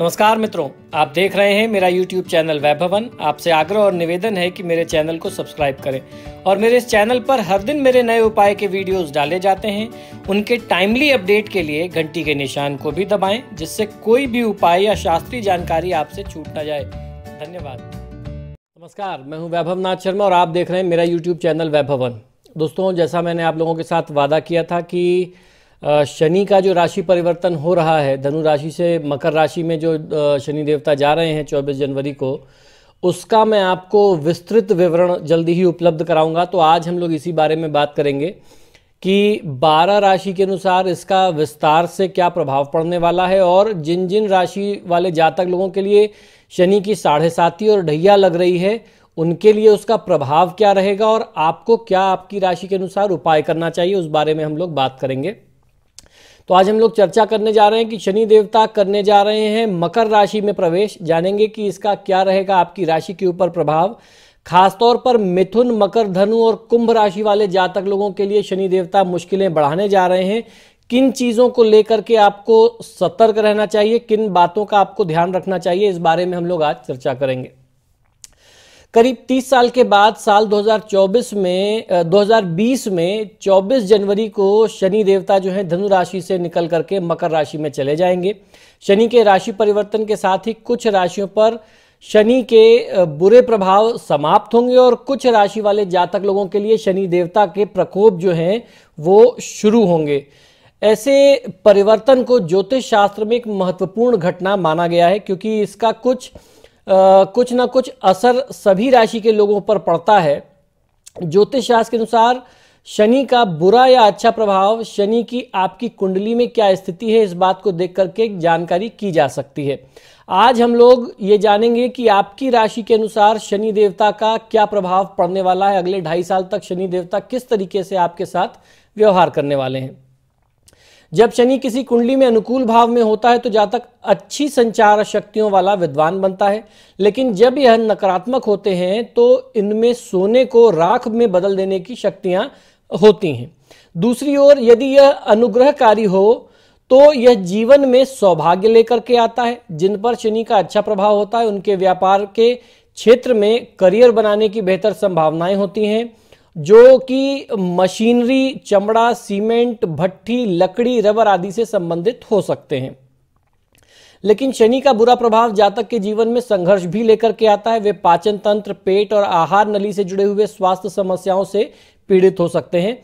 नमस्कार मित्रों आप देख रहे हैं मेरा YouTube चैनल वैभवन आपसे आग्रह और निवेदन है कि मेरे चैनल को सब्सक्राइब करें और मेरे इस चैनल पर हर दिन मेरे नए उपाय के वीडियोस डाले जाते हैं उनके टाइमली अपडेट के लिए घंटी के निशान को भी दबाएं जिससे कोई भी उपाय या शास्त्रीय जानकारी आपसे छूट ना जाए धन्यवाद नमस्कार मैं हूँ वैभव नाथ शर्मा और आप देख रहे हैं मेरा यूट्यूब चैनल वैभवन दोस्तों जैसा मैंने आप लोगों के साथ वादा किया था कि शनि का जो राशि परिवर्तन हो रहा है धनु राशि से मकर राशि में जो शनि देवता जा रहे हैं 24 जनवरी को उसका मैं आपको विस्तृत विवरण जल्दी ही उपलब्ध कराऊंगा तो आज हम लोग इसी बारे में बात करेंगे कि 12 राशि के अनुसार इसका विस्तार से क्या प्रभाव पड़ने वाला है और जिन जिन राशि वाले जातक लोगों के लिए शनि की साढ़े साथी और ढैया लग रही है उनके लिए उसका प्रभाव क्या रहेगा और आपको क्या आपकी राशि के अनुसार उपाय करना चाहिए उस बारे में हम लोग बात करेंगे तो आज हम लोग चर्चा करने जा रहे हैं कि शनि देवता करने जा रहे हैं मकर राशि में प्रवेश जानेंगे कि इसका क्या रहेगा आपकी राशि के ऊपर प्रभाव खासतौर पर मिथुन मकर धनु और कुंभ राशि वाले जातक लोगों के लिए शनि देवता मुश्किलें बढ़ाने जा रहे हैं किन चीज़ों को लेकर के आपको सतर्क रहना चाहिए किन बातों का आपको ध्यान रखना चाहिए इस बारे में हम लोग आज चर्चा करेंगे करीब 30 साल के बाद साल 2024 में 2020 में 24 जनवरी को शनि देवता जो है धनु राशि से निकल करके मकर राशि में चले जाएंगे शनि के राशि परिवर्तन के साथ ही कुछ राशियों पर शनि के बुरे प्रभाव समाप्त होंगे और कुछ राशि वाले जातक लोगों के लिए शनि देवता के प्रकोप जो हैं वो शुरू होंगे ऐसे परिवर्तन को ज्योतिष शास्त्र में एक महत्वपूर्ण घटना माना गया है क्योंकि इसका कुछ कुछ ना कुछ असर सभी राशि के लोगों पर पड़ता है ज्योतिष शास्त्र के अनुसार शनि का बुरा या अच्छा प्रभाव शनि की आपकी कुंडली में क्या स्थिति है इस बात को देख करके जानकारी की जा सकती है आज हम लोग ये जानेंगे कि आपकी राशि के अनुसार शनि देवता का क्या प्रभाव पड़ने वाला है अगले ढाई साल तक शनि देवता किस तरीके से आपके साथ व्यवहार करने वाले हैं जब शनि किसी कुंडली में अनुकूल भाव में होता है तो जातक अच्छी संचार शक्तियों वाला विद्वान बनता है लेकिन जब यह नकारात्मक होते हैं तो इनमें सोने को राख में बदल देने की शक्तियां होती हैं दूसरी ओर यदि यह अनुग्रहकारी हो तो यह जीवन में सौभाग्य लेकर के आता है जिन पर शनि का अच्छा प्रभाव होता है उनके व्यापार के क्षेत्र में करियर बनाने की बेहतर संभावनाएं होती हैं जो कि मशीनरी चमड़ा सीमेंट भट्टी लकड़ी रबर आदि से संबंधित हो सकते हैं लेकिन शनि का बुरा प्रभाव जातक के जीवन में संघर्ष भी लेकर के आता है वे पाचन तंत्र पेट और आहार नली से जुड़े हुए स्वास्थ्य समस्याओं से पीड़ित हो सकते हैं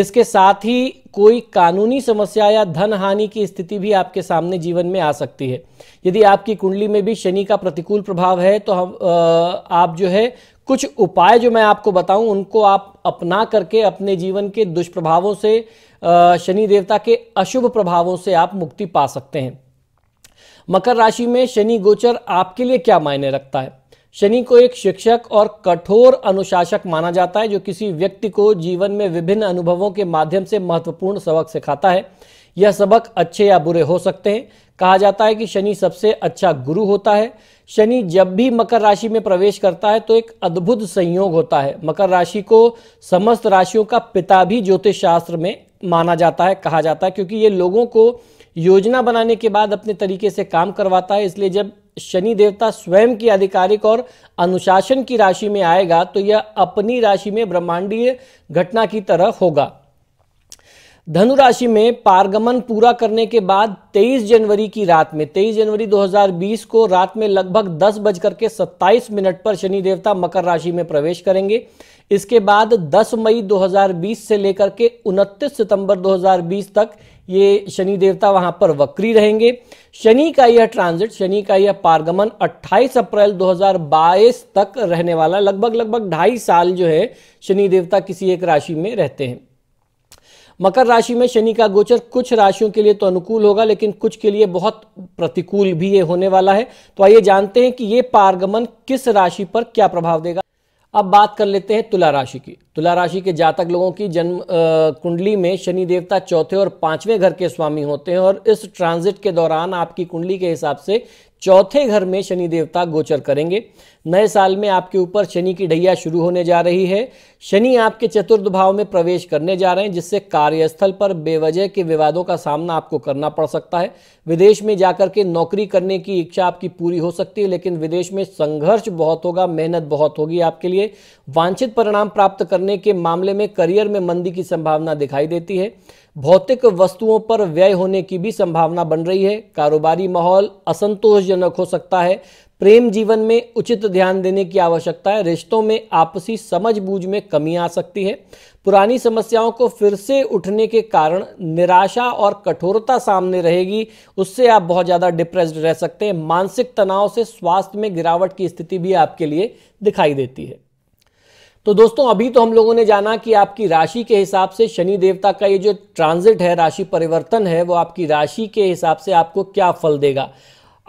इसके साथ ही कोई कानूनी समस्या या धन हानि की स्थिति भी आपके सामने जीवन में आ सकती है यदि आपकी कुंडली में भी शनि का प्रतिकूल प्रभाव है तो हम आप जो है कुछ उपाय जो मैं आपको बताऊं उनको आप अपना करके अपने जीवन के दुष्प्रभावों से शनि देवता के अशुभ प्रभावों से आप मुक्ति पा सकते हैं मकर राशि में शनि गोचर आपके लिए क्या मायने रखता है शनि को एक शिक्षक और कठोर अनुशासक माना जाता है जो किसी व्यक्ति को जीवन में विभिन्न अनुभवों के माध्यम से महत्वपूर्ण सबक सिखाता है यह सबक अच्छे या बुरे हो सकते हैं कहा जाता है कि शनि सबसे अच्छा गुरु होता है शनि जब भी मकर राशि में प्रवेश करता है तो एक अद्भुत संयोग होता है मकर राशि को समस्त राशियों का पिता भी ज्योतिष शास्त्र में माना जाता है कहा जाता है क्योंकि ये लोगों को योजना बनाने के बाद अपने तरीके से काम करवाता है इसलिए जब शनि देवता स्वयं की आधिकारिक और अनुशासन की राशि में आएगा तो यह अपनी राशि में ब्रह्मांडीय घटना की तरह होगा धनु राशि में पारगमन पूरा करने के बाद 23 जनवरी की रात में 23 जनवरी 2020 को रात में लगभग दस बजकर के सत्ताईस मिनट पर शनि देवता मकर राशि में प्रवेश करेंगे इसके बाद 10 मई 2020 से लेकर के 29 सितंबर 2020 तक ये शनि देवता वहां पर वक्री रहेंगे शनि का यह ट्रांजिट शनि का यह पारगमन 28 अप्रैल 2022 तक रहने वाला लगभग लगभग ढाई साल जो है शनि देवता किसी एक राशि में रहते हैं मकर राशि में शनि का गोचर कुछ राशियों के लिए तो अनुकूल होगा लेकिन कुछ के लिए बहुत प्रतिकूल भी ये होने वाला है तो आइए जानते हैं कि ये पारगमन किस राशि पर क्या प्रभाव देगा अब बात कर लेते हैं तुला राशि की तुला राशि के जातक लोगों की जन्म कुंडली में शनि देवता चौथे और पांचवें घर के स्वामी होते हैं और इस ट्रांजिट के दौरान आपकी कुंडली के हिसाब से चौथे घर में शनि देवता गोचर करेंगे नए साल में आपके ऊपर शनि की ढैया शुरू होने जा रही है शनि आपके चतुर्थ भाव में प्रवेश करने जा रहे हैं जिससे कार्यस्थल पर बेवजह के विवादों का सामना आपको करना पड़ सकता है विदेश में जाकर के नौकरी करने की इच्छा आपकी पूरी हो सकती है लेकिन विदेश में संघर्ष बहुत होगा मेहनत बहुत होगी आपके लिए वांछित परिणाम प्राप्त करने के मामले में करियर में मंदी की संभावना दिखाई देती है भौतिक वस्तुओं पर व्यय होने की भी संभावना बन रही है कारोबारी माहौल असंतोषजनक हो सकता है प्रेम जीवन में उचित ध्यान देने की आवश्यकता है रिश्तों में आपसी समझ बूझ में कमी आ सकती है पुरानी समस्याओं को फिर से उठने के कारण निराशा और कठोरता सामने रहेगी उससे आप बहुत ज़्यादा डिप्रेस्ड रह सकते हैं मानसिक तनाव से स्वास्थ्य में गिरावट की स्थिति भी आपके लिए दिखाई देती है तो दोस्तों अभी तो हम लोगों ने जाना कि आपकी राशि के हिसाब से शनि देवता का ये जो ट्रांजिट है राशि परिवर्तन है वो आपकी राशि के हिसाब से आपको क्या फल देगा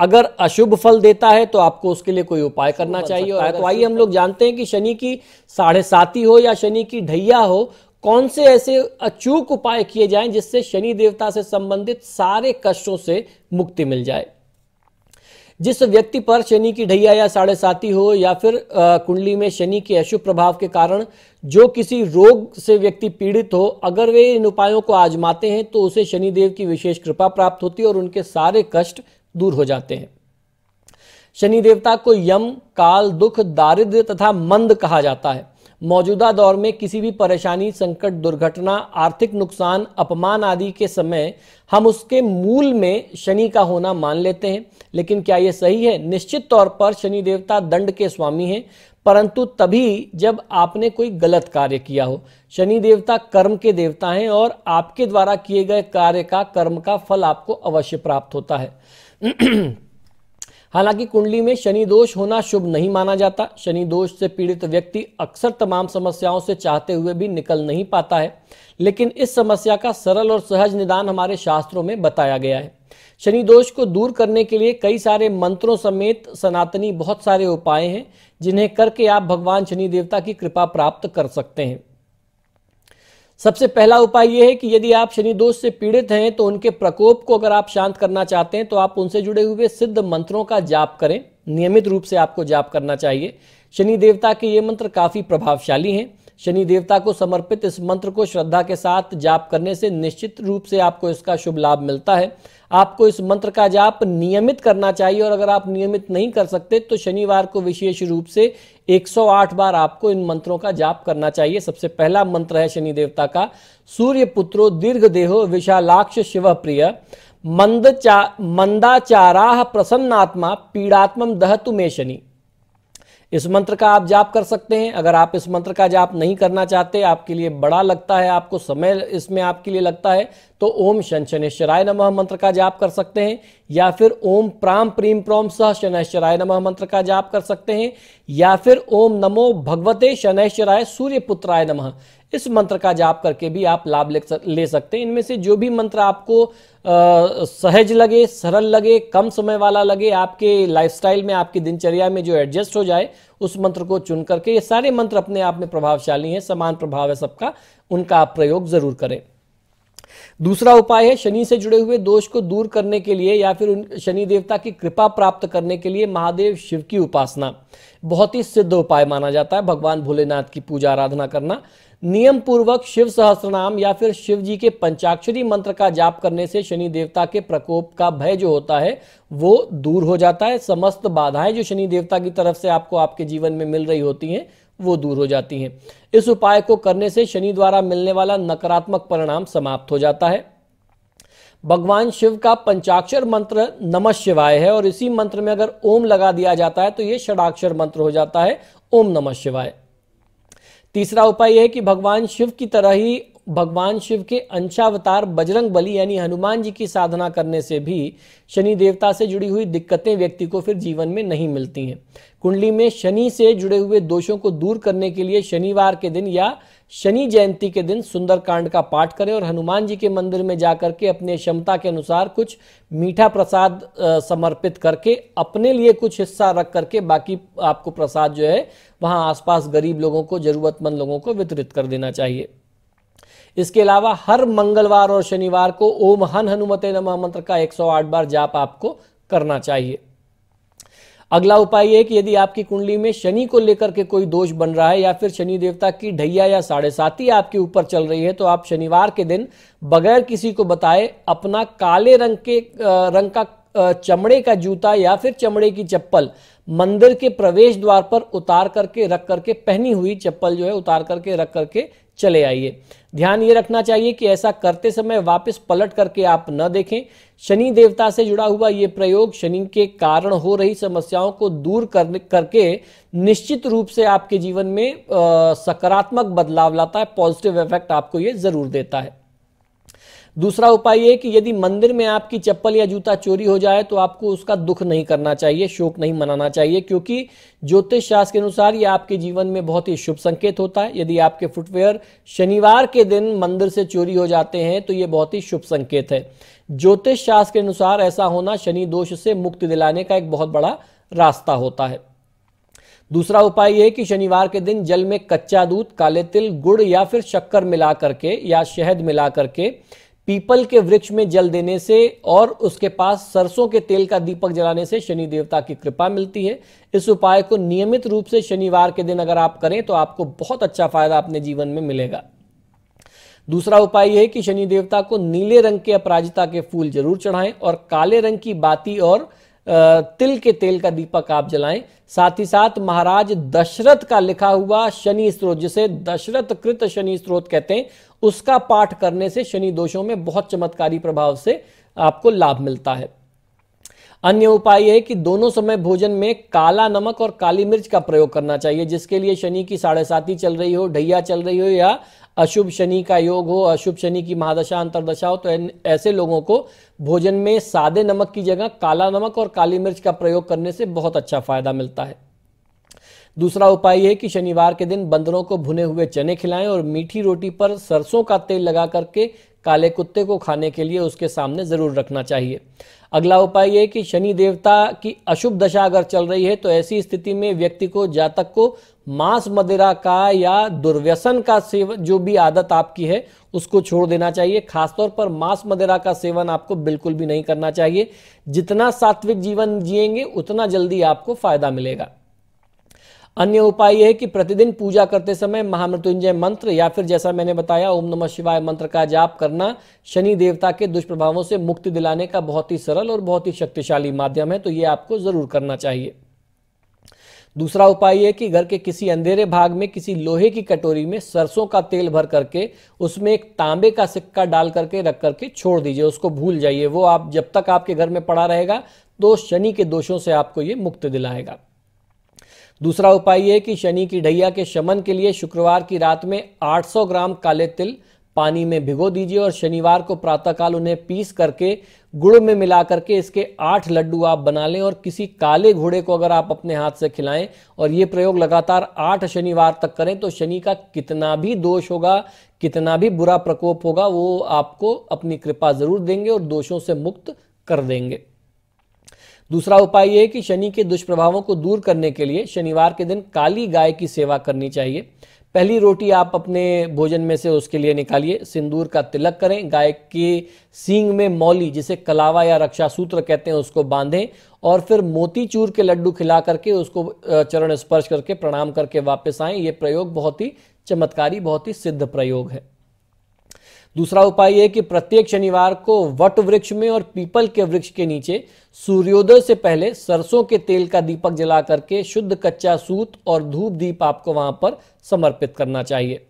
अगर अशुभ फल देता है तो आपको उसके लिए कोई उपाय करना चाहिए और तो आइए हम लोग जानते हैं कि शनि की साढ़े साती हो या शनि की ढैया हो कौन से ऐसे अचूक उपाय किए जाएं जिससे शनि देवता से संबंधित सारे कष्टों से मुक्ति मिल जाए जिस व्यक्ति पर शनि की ढैया या साढ़े साती हो या फिर कुंडली में शनि के अशुभ प्रभाव के कारण जो किसी रोग से व्यक्ति पीड़ित हो अगर वे इन उपायों को आजमाते हैं तो उसे शनिदेव की विशेष कृपा प्राप्त होती है और उनके सारे कष्ट दूर हो जाते हैं शनि देवता को यम काल दुख दारिद्र तथा मंद कहा जाता है मौजूदा दौर में किसी भी परेशानी संकट दुर्घटना आर्थिक नुकसान अपमान आदि के समय हम उसके मूल में शनि का होना मान लेते हैं लेकिन क्या यह सही है निश्चित तौर पर शनि देवता दंड के स्वामी हैं परंतु तभी जब आपने कोई गलत कार्य किया हो शनि देवता कर्म के देवता हैं और आपके द्वारा किए गए कार्य का कर्म का फल आपको अवश्य प्राप्त होता है हालांकि कुंडली में शनि दोष होना शुभ नहीं माना जाता शनि दोष से पीड़ित व्यक्ति अक्सर तमाम समस्याओं से चाहते हुए भी निकल नहीं पाता है लेकिन इस समस्या का सरल और सहज निदान हमारे शास्त्रों में बताया गया है शनि दोष को दूर करने के लिए कई सारे मंत्रों समेत सनातनी बहुत सारे उपाय हैं जिन्हें करके आप भगवान शनि देवता की कृपा प्राप्त कर सकते हैं सबसे पहला उपाय यह है कि यदि आप शनि दोष से पीड़ित हैं तो उनके प्रकोप को अगर आप शांत करना चाहते हैं तो आप उनसे जुड़े हुए सिद्ध मंत्रों का जाप करें नियमित रूप से आपको जाप करना चाहिए शनि देवता के ये मंत्र काफ़ी प्रभावशाली हैं शनि देवता को समर्पित इस मंत्र को श्रद्धा के साथ जाप करने से निश्चित रूप से आपको इसका शुभ लाभ मिलता है आपको इस मंत्र का जाप नियमित करना चाहिए और अगर आप नियमित नहीं कर सकते तो शनिवार को विशेष रूप से 108 बार आपको इन मंत्रों का जाप करना चाहिए सबसे पहला मंत्र है शनि देवता का सूर्य पुत्रो दीर्घ देहो विशालाक्ष शिव प्रिय मंद चा मंदाचारा प्रसन्नात्मा पीड़ात्म दह तुमे शनि इस मंत्र का आप जाप कर सकते हैं अगर आप इस मंत्र का जाप नहीं करना चाहते आपके लिए बड़ा लगता है आपको समय इसमें आपके लिए लगता है तो ओम शनशनेश्वराय नमः मंत्र का जाप कर सकते हैं या फिर ओम प्राम प्रीम प्रोम सह शनैश्चराय नमः मंत्र का जाप कर सकते हैं या फिर ओम नमो भगवते शनैश्चराय सूर्य पुत्राय नमः इस मंत्र का जाप करके भी आप लाभ ले सकते हैं इनमें से जो भी मंत्र आपको आ, सहज लगे सरल लगे कम समय वाला लगे आपके लाइफस्टाइल में आपकी दिनचर्या में जो एडजस्ट हो जाए उस मंत्र को चुन करके ये सारे मंत्र अपने आप में प्रभावशाली हैं समान प्रभाव है सबका उनका आप प्रयोग जरूर करें दूसरा उपाय है शनि से जुड़े हुए दोष को दूर करने के लिए या फिर शनि देवता की कृपा प्राप्त करने के लिए महादेव शिव की उपासना बहुत ही सिद्ध उपाय माना जाता है भगवान भोलेनाथ की पूजा आराधना करना नियम पूर्वक शिव सहस्रनाम या फिर शिव जी के पंचाक्षरी मंत्र का जाप करने से शनि देवता के प्रकोप का भय जो होता है वो दूर हो जाता है समस्त बाधाएं जो शनि देवता की तरफ से आपको आपके जीवन में मिल रही होती हैं वो दूर हो जाती हैं इस उपाय को करने से शनि द्वारा मिलने वाला नकारात्मक परिणाम समाप्त हो जाता है भगवान शिव का पंचाक्षर मंत्र नमः शिवाय है और इसी मंत्र में अगर ओम लगा दिया जाता है तो यह षडाक्षर मंत्र हो जाता है ओम नमः शिवाय तीसरा उपाय यह है कि भगवान शिव की तरह ही भगवान शिव के अंशावतार बजरंग बली यानी हनुमान जी की साधना करने से भी शनि देवता से जुड़ी हुई दिक्कतें व्यक्ति को फिर जीवन में नहीं मिलती हैं कुंडली में शनि से जुड़े हुए दोषों को दूर करने के लिए शनिवार के दिन या शनि जयंती के दिन सुंदरकांड का पाठ करें और हनुमान जी के मंदिर में जाकर के अपने क्षमता के अनुसार कुछ मीठा प्रसाद समर्पित करके अपने लिए कुछ हिस्सा रख करके बाकी आपको प्रसाद जो है वहाँ आसपास गरीब लोगों को जरूरतमंद लोगों को वितरित कर देना चाहिए इसके अलावा हर मंगलवार और शनिवार को ओम हन हनुमते नम मंत्र का 108 बार जाप आपको करना चाहिए अगला उपाय है कि यदि आपकी कुंडली में शनि को लेकर के कोई दोष बन रहा है या फिर शनि देवता की ढैया या साढ़े साथी आपके ऊपर चल रही है तो आप शनिवार के दिन बगैर किसी को बताए अपना काले रंग के रंग का चमड़े का जूता या फिर चमड़े की चप्पल मंदिर के प्रवेश द्वार पर उतार करके रख करके पहनी हुई चप्पल जो है उतार करके रख करके चले आइए ध्यान ये रखना चाहिए कि ऐसा करते समय वापस पलट करके आप न देखें शनि देवता से जुड़ा हुआ ये प्रयोग शनि के कारण हो रही समस्याओं को दूर करने करके निश्चित रूप से आपके जीवन में सकारात्मक बदलाव लाता है पॉजिटिव इफेक्ट आपको ये जरूर देता है दूसरा उपाय ये कि यदि मंदिर में आपकी चप्पल या जूता चोरी हो जाए तो आपको उसका दुख नहीं करना चाहिए शोक नहीं मनाना चाहिए क्योंकि ज्योतिष शास्त्र के अनुसार ये आपके जीवन में बहुत ही शुभ संकेत होता है यदि आपके फुटवेयर शनिवार के दिन मंदिर से चोरी हो जाते हैं तो ये बहुत ही शुभ संकेत है ज्योतिष शास्त्र के अनुसार ऐसा होना शनि दोष से मुक्ति दिलाने का एक बहुत बड़ा रास्ता होता है दूसरा उपाय यह कि शनिवार के दिन जल में कच्चा दूध काले तिल गुड़ या फिर शक्कर मिला करके या शहद मिला करके पीपल के वृक्ष में जल देने से और उसके पास सरसों के तेल का दीपक जलाने से शनि देवता की कृपा मिलती है इस उपाय को नियमित रूप से शनिवार के दिन अगर आप करें तो आपको बहुत अच्छा फायदा अपने जीवन में मिलेगा दूसरा उपाय यह है कि शनि देवता को नीले रंग के अपराजिता के फूल जरूर चढ़ाएं और काले रंग की बाती और तिल के तेल का दीपक आप जलाएं साथ ही साथ महाराज दशरथ का लिखा हुआ शनि स्त्रोत जिसे दशरथ कृत शनि स्त्रोत कहते हैं उसका पाठ करने से शनि दोषों में बहुत चमत्कारी प्रभाव से आपको लाभ मिलता है अन्य उपाय है कि दोनों समय भोजन में काला नमक और काली मिर्च का प्रयोग करना चाहिए जिसके लिए शनि की साढ़े साथी चल रही हो ढैया चल रही हो या अशुभ शनि का योग हो अशुभ शनि की महादशा अंतरदशा हो तो ऐसे लोगों को भोजन में सादे नमक की जगह काला नमक और काली मिर्च का प्रयोग करने से बहुत अच्छा फायदा मिलता है दूसरा उपाय यह कि शनिवार के दिन बंदरों को भुने हुए चने खिलाएं और मीठी रोटी पर सरसों का तेल लगा करके काले कुत्ते को खाने के लिए उसके सामने जरूर रखना चाहिए अगला उपाय यह कि शनि देवता की अशुभ दशा अगर चल रही है तो ऐसी स्थिति में व्यक्ति को जातक को मांस मदिरा का या दुर्व्यसन का सेवन जो भी आदत आपकी है उसको छोड़ देना चाहिए खासतौर पर मांस मदिरा का सेवन आपको बिल्कुल भी नहीं करना चाहिए जितना सात्विक जीवन जिएंगे उतना जल्दी आपको फायदा मिलेगा अन्य उपाय यह है कि प्रतिदिन पूजा करते समय महामृत्युंजय मंत्र या फिर जैसा मैंने बताया ओम नमः शिवाय मंत्र का जाप करना शनि देवता के दुष्प्रभावों से मुक्ति दिलाने का बहुत ही सरल और बहुत ही शक्तिशाली माध्यम है तो ये आपको जरूर करना चाहिए दूसरा उपाय यह कि घर के किसी अंधेरे भाग में किसी लोहे की कटोरी में सरसों का तेल भर करके उसमें एक तांबे का सिक्का डाल करके रख करके छोड़ दीजिए उसको भूल जाइए वो आप जब तक आपके घर में पड़ा रहेगा तो शनि के दोषों से आपको ये मुक्त दिलाएगा दूसरा उपाय यह कि शनि की ढैया के शमन के लिए शुक्रवार की रात में 800 ग्राम काले तिल पानी में भिगो दीजिए और शनिवार को प्रातःकाल उन्हें पीस करके गुड़ में मिला करके इसके आठ लड्डू आप बना लें और किसी काले घोड़े को अगर आप अपने हाथ से खिलाएं और ये प्रयोग लगातार आठ शनिवार तक करें तो शनि का कितना भी दोष होगा कितना भी बुरा प्रकोप होगा वो आपको अपनी कृपा जरूर देंगे और दोषों से मुक्त कर देंगे दूसरा उपाय है कि शनि के दुष्प्रभावों को दूर करने के लिए शनिवार के दिन काली गाय की सेवा करनी चाहिए पहली रोटी आप अपने भोजन में से उसके लिए निकालिए सिंदूर का तिलक करें गाय के सींग में मौली जिसे कलावा या रक्षा सूत्र कहते हैं उसको बांधें और फिर मोतीचूर के लड्डू खिला करके उसको चरण स्पर्श करके प्रणाम करके वापस आएं ये प्रयोग बहुत ही चमत्कारी बहुत ही सिद्ध प्रयोग है दूसरा उपाय यह कि प्रत्येक शनिवार को वट वृक्ष में और पीपल के वृक्ष के नीचे सूर्योदय से पहले सरसों के तेल का दीपक जला करके शुद्ध कच्चा सूत और धूप दीप आपको वहां पर समर्पित करना चाहिए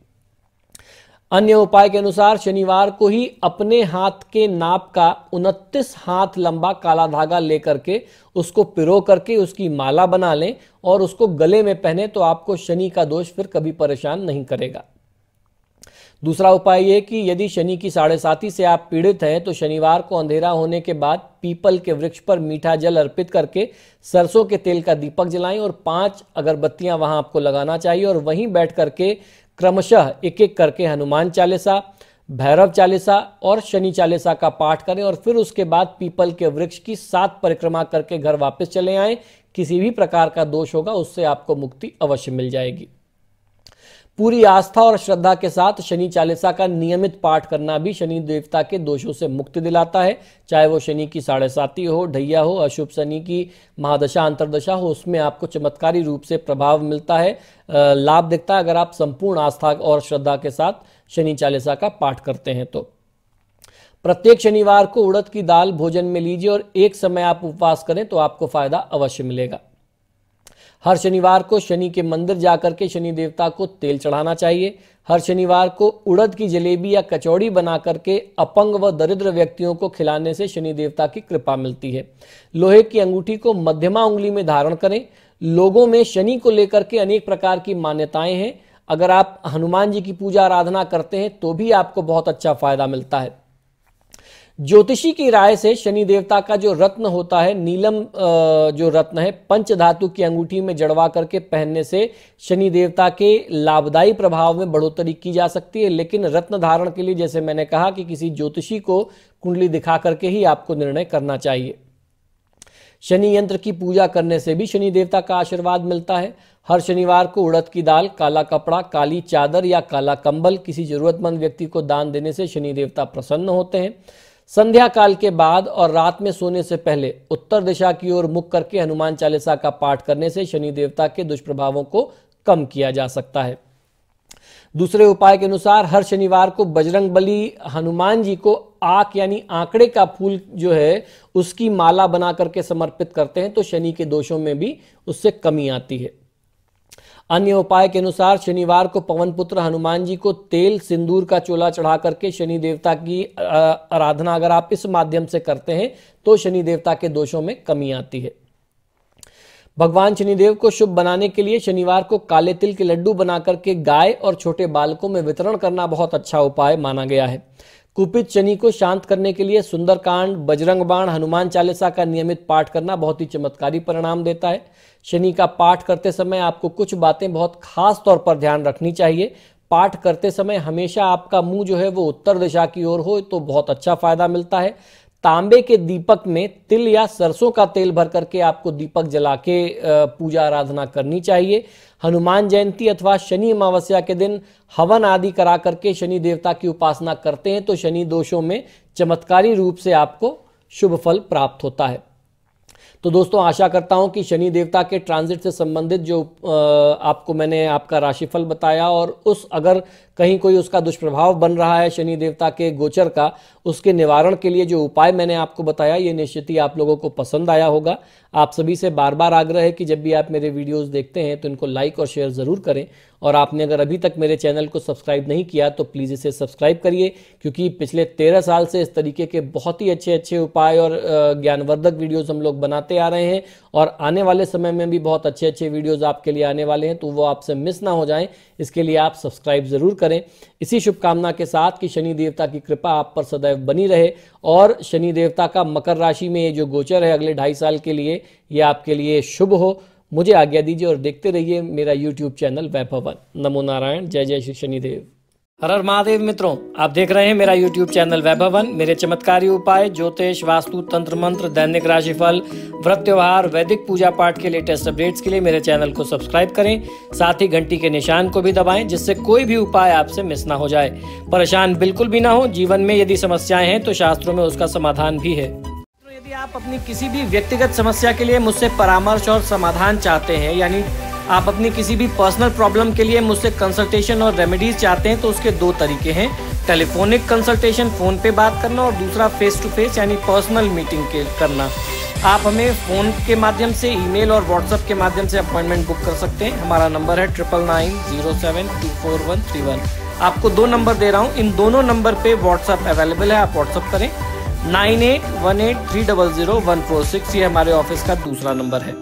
अन्य उपाय के अनुसार शनिवार को ही अपने हाथ के नाप का उनतीस हाथ लंबा काला धागा लेकर के उसको पिरो करके उसकी माला बना लें और उसको गले में पहने तो आपको शनि का दोष फिर कभी परेशान नहीं करेगा दूसरा उपाय ये कि यदि शनि की साढ़े साथी से आप पीड़ित हैं तो शनिवार को अंधेरा होने के बाद पीपल के वृक्ष पर मीठा जल अर्पित करके सरसों के तेल का दीपक जलाएं और पांच अगरबत्तियां वहां आपको लगाना चाहिए और वहीं बैठ करके क्रमशः एक एक करके हनुमान चालीसा भैरव चालीसा और शनि चालीसा का पाठ करें और फिर उसके बाद पीपल के वृक्ष की सात परिक्रमा करके घर वापस चले आएं किसी भी प्रकार का दोष होगा उससे आपको मुक्ति अवश्य मिल जाएगी पूरी आस्था और श्रद्धा के साथ शनि चालीसा का नियमित पाठ करना भी शनि देवता के दोषों से मुक्ति दिलाता है चाहे वो शनि की साढ़े साथी हो ढैया हो अशुभ शनि की महादशा अंतर्दशा हो उसमें आपको चमत्कारी रूप से प्रभाव मिलता है लाभ दिखता है अगर आप संपूर्ण आस्था और श्रद्धा के साथ शनि चालीसा का पाठ करते हैं तो प्रत्येक शनिवार को उड़द की दाल भोजन में लीजिए और एक समय आप उपवास करें तो आपको फायदा अवश्य मिलेगा हर शनिवार को शनि के मंदिर जाकर के शनि देवता को तेल चढ़ाना चाहिए हर शनिवार को उड़द की जलेबी या कचौड़ी बना करके अपंग व दरिद्र व्यक्तियों को खिलाने से शनि देवता की कृपा मिलती है लोहे की अंगूठी को मध्यमा उंगली में धारण करें लोगों में शनि को लेकर के अनेक प्रकार की मान्यताएं हैं अगर आप हनुमान जी की पूजा आराधना करते हैं तो भी आपको बहुत अच्छा फायदा मिलता है ज्योतिषी की राय से शनि देवता का जो रत्न होता है नीलम जो रत्न है पंच धातु की अंगूठी में जड़वा करके पहनने से शनि देवता के लाभदायी प्रभाव में बढ़ोतरी की जा सकती है लेकिन रत्न धारण के लिए जैसे मैंने कहा कि किसी ज्योतिषी को कुंडली दिखा करके ही आपको निर्णय करना चाहिए शनि यंत्र की पूजा करने से भी शनि देवता का आशीर्वाद मिलता है हर शनिवार को उड़द की दाल काला कपड़ा काली चादर या काला कंबल किसी जरूरतमंद व्यक्ति को दान देने से शनि देवता प्रसन्न होते हैं संध्या काल के बाद और रात में सोने से पहले उत्तर दिशा की ओर मुख करके हनुमान चालीसा का पाठ करने से शनि देवता के दुष्प्रभावों को कम किया जा सकता है दूसरे उपाय के अनुसार हर शनिवार को बजरंग बली हनुमान जी को आक यानी आंकड़े का फूल जो है उसकी माला बना करके समर्पित करते हैं तो शनि के दोषों में भी उससे कमी आती है अन्य उपाय के अनुसार शनिवार को पवन पुत्र हनुमान जी को तेल सिंदूर का चोला चढ़ा करके शनि देवता की आराधना अगर आप इस माध्यम से करते हैं तो शनि देवता के दोषों में कमी आती है भगवान शनिदेव को शुभ बनाने के लिए शनिवार को काले तिल के लड्डू बना करके गाय और छोटे बालकों में वितरण करना बहुत अच्छा उपाय माना गया है कुपित शनि को शांत करने के लिए सुंदरकांड बजरंग बाण हनुमान चालीसा का नियमित पाठ करना बहुत ही चमत्कारी परिणाम देता है शनि का पाठ करते समय आपको कुछ बातें बहुत खास तौर पर ध्यान रखनी चाहिए पाठ करते समय हमेशा आपका मुंह जो है वो उत्तर दिशा की ओर हो तो बहुत अच्छा फायदा मिलता है तांबे के दीपक में तिल या सरसों का तेल भर करके आपको दीपक जला के पूजा आराधना करनी चाहिए हनुमान जयंती अथवा शनि अमावस्या के दिन हवन आदि करा करके शनि देवता की उपासना करते हैं तो शनि दोषों में चमत्कारी रूप से आपको शुभ फल प्राप्त होता है तो दोस्तों आशा करता हूं कि शनि देवता के ट्रांजिट से संबंधित जो आपको मैंने आपका राशिफल बताया और उस अगर कहीं कोई उसका दुष्प्रभाव बन रहा है शनि देवता के गोचर का उसके निवारण के लिए जो उपाय मैंने आपको बताया ये निश्चित ही आप लोगों को पसंद आया होगा आप सभी से बार बार आग्रह है कि जब भी आप मेरे वीडियोज देखते हैं तो इनको लाइक और शेयर ज़रूर करें और आपने अगर अभी तक मेरे चैनल को सब्सक्राइब नहीं किया तो प्लीज़ इसे सब्सक्राइब करिए क्योंकि पिछले तेरह साल से इस तरीके के बहुत ही अच्छे अच्छे उपाय और ज्ञानवर्धक वीडियोज़ हम लोग बनाते आ रहे हैं और आने वाले समय में भी बहुत अच्छे अच्छे वीडियोज़ आपके लिए आने वाले हैं तो वो आपसे मिस ना हो जाएँ इसके लिए आप सब्सक्राइब ज़रूर करें इसी शुभकामना के साथ कि शनि देवता की कृपा आप पर सदैव बनी रहे और शनि देवता का मकर राशि में ये जो गोचर है अगले ढाई साल के लिए ये आपके लिए शुभ हो मुझे आज्ञा दीजिए और देखते रहिए मेरा यूट्यूब चैनल वैभवन नमो नारायण जय जय श्री शनिदेव हर हर महादेव मित्रों आप देख रहे हैं मेरा यूट्यूब चैनल वैभवन मेरे चमत्कारी उपाय ज्योतिष वास्तु तंत्र मंत्र दैनिक राशिफल व्रत त्योहार वैदिक पूजा पाठ के लेटेस्ट अपडेट्स के लिए मेरे चैनल को सब्सक्राइब करें साथ ही घंटी के निशान को भी दबाएं जिससे कोई भी उपाय आपसे मिस ना हो जाए परेशान बिल्कुल भी ना हो जीवन में यदि समस्याएं हैं तो शास्त्रों में उसका समाधान भी है आप अपनी किसी भी व्यक्तिगत समस्या के लिए मुझसे परामर्श और समाधान चाहते हैं यानी आप अपनी किसी भी पर्सनल प्रॉब्लम के लिए मुझसे कंसल्टेशन और रेमेडीज चाहते हैं तो उसके दो तरीके हैं टेलीफोनिक कंसल्टेशन फ़ोन पे बात करना और दूसरा फेस टू फेस यानी पर्सनल मीटिंग के करना आप हमें फ़ोन के माध्यम से ईमेल और व्हाट्सएप के माध्यम से अपॉइंटमेंट बुक कर सकते हैं हमारा नंबर है triple nine zero seven two four one three one आपको दो नंबर दे रहा हूँ इन दोनों नंबर पे व्हाट्सएप अवेलेबल है आप व्हाट्सएप करें nine eight one eight three double zero one four six ये हमारे ऑफिस का दूसरा नंबर है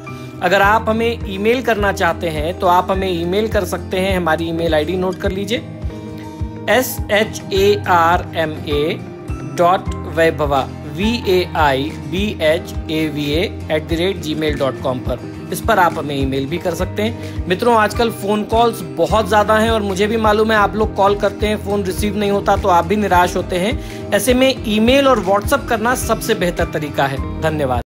अगर आप हमें ईमेल करना चाहते हैं तो आप हमें ईमेल कर सकते हैं हमारी ईमेल आईडी नोट कर लीजिए S H A R M A dot Vaibhava V A I B H A V A at the rate Gmail dot com पर इस पर आप हमें ईमेल भी कर सकते हैं मित्रों आजकल फ़ोन कॉल्स बहुत ज़्यादा हैं और मुझे भी मालूम है आप लोग कॉल करते हैं फ़ोन रिसीव नहीं होता तो आप भी निराश होते हैं ऐसे में ईमेल और व्हाट्सअप करना सबसे बेहतर तरीका है धन्यवाद